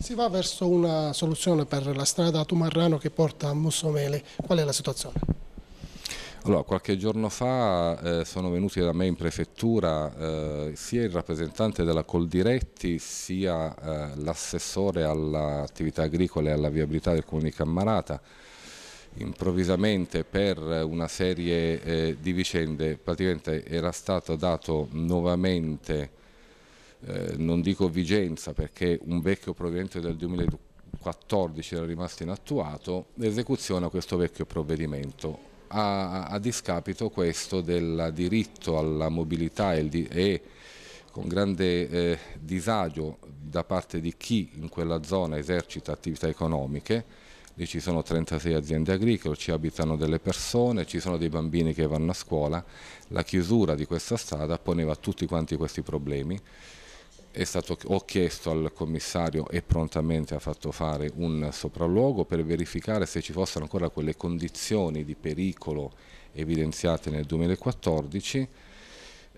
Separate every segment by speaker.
Speaker 1: Si va verso una soluzione per la strada Tumarrano che porta a Mussomele. Qual è la situazione? Allora, qualche giorno fa eh, sono venuti da me in prefettura eh, sia il rappresentante della Coldiretti sia eh, l'assessore all'attività agricola e alla viabilità del comune di Cammarata improvvisamente per una serie eh, di vicende praticamente era stato dato nuovamente eh, non dico vigenza perché un vecchio provvedimento del 2014 era rimasto inattuato, l'esecuzione a questo vecchio provvedimento. A, a discapito questo del diritto alla mobilità e, di, e con grande eh, disagio da parte di chi in quella zona esercita attività economiche, lì ci sono 36 aziende agricole, ci abitano delle persone, ci sono dei bambini che vanno a scuola, la chiusura di questa strada poneva tutti quanti questi problemi stato, ho chiesto al commissario e prontamente ha fatto fare un sopralluogo per verificare se ci fossero ancora quelle condizioni di pericolo evidenziate nel 2014.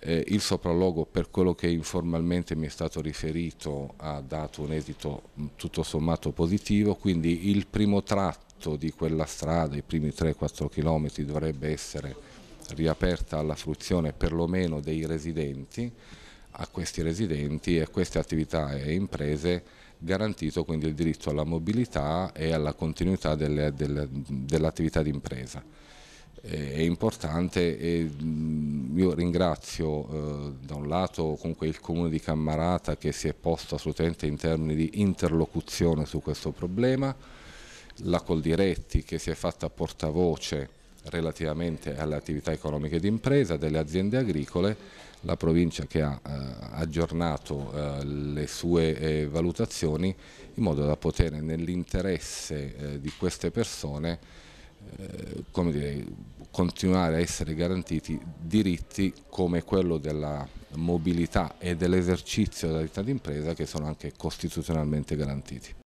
Speaker 1: Eh, il sopralluogo, per quello che informalmente mi è stato riferito, ha dato un esito mm, tutto sommato positivo, quindi il primo tratto di quella strada, i primi 3-4 km, dovrebbe essere riaperta alla fruizione perlomeno dei residenti a questi residenti e a queste attività e imprese garantito quindi il diritto alla mobilità e alla continuità dell'attività di impresa. È importante e io ringrazio eh, da un lato comunque il comune di Cammarata che si è posto assolutamente in termini di interlocuzione su questo problema, la Coldiretti che si è fatta portavoce relativamente alle attività economiche d'impresa delle aziende agricole, la provincia che ha eh, aggiornato eh, le sue eh, valutazioni in modo da poter nell'interesse eh, di queste persone eh, dire, continuare a essere garantiti diritti come quello della mobilità e dell'esercizio dell'attività d'impresa che sono anche costituzionalmente garantiti.